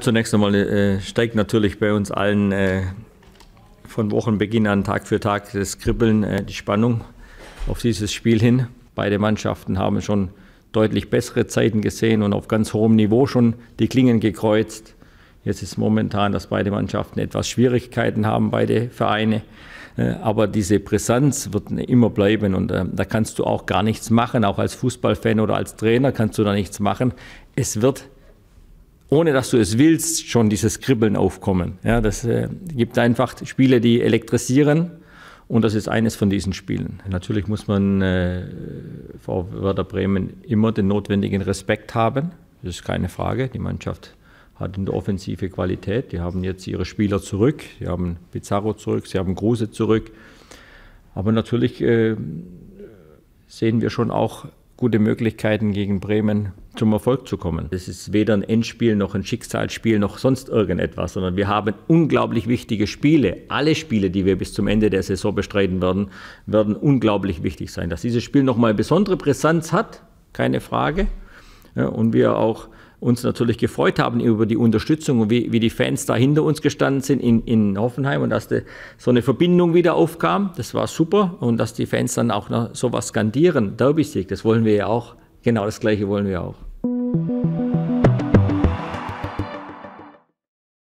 Zunächst einmal äh, steigt natürlich bei uns allen äh, von Wochenbeginn an Tag für Tag das Kribbeln, äh, die Spannung auf dieses Spiel hin. Beide Mannschaften haben schon deutlich bessere Zeiten gesehen und auf ganz hohem Niveau schon die Klingen gekreuzt. Jetzt ist momentan, dass beide Mannschaften etwas Schwierigkeiten haben, beide Vereine. Äh, aber diese Brisanz wird immer bleiben und äh, da kannst du auch gar nichts machen. Auch als Fußballfan oder als Trainer kannst du da nichts machen. Es wird ohne dass du es willst, schon dieses Kribbeln aufkommen. Ja, das äh, gibt einfach Spiele, die elektrisieren. Und das ist eines von diesen Spielen. Natürlich muss man äh, vor Werder Bremen immer den notwendigen Respekt haben. Das ist keine Frage. Die Mannschaft hat eine Offensive Qualität. Die haben jetzt ihre Spieler zurück. Sie haben Pizarro zurück. Sie haben Kruse zurück. Aber natürlich äh, sehen wir schon auch gute Möglichkeiten gegen Bremen zum Erfolg zu kommen. Das ist weder ein Endspiel noch ein Schicksalsspiel noch sonst irgendetwas, sondern wir haben unglaublich wichtige Spiele. Alle Spiele, die wir bis zum Ende der Saison bestreiten werden, werden unglaublich wichtig sein. Dass dieses Spiel nochmal besondere Brisanz hat, keine Frage. Ja, und wir auch uns natürlich gefreut haben über die Unterstützung und wie, wie die Fans da hinter uns gestanden sind in, in Hoffenheim und dass de, so eine Verbindung wieder aufkam. Das war super und dass die Fans dann auch noch sowas skandieren, Derby-Sieg, das wollen wir ja auch. Genau das Gleiche wollen wir auch.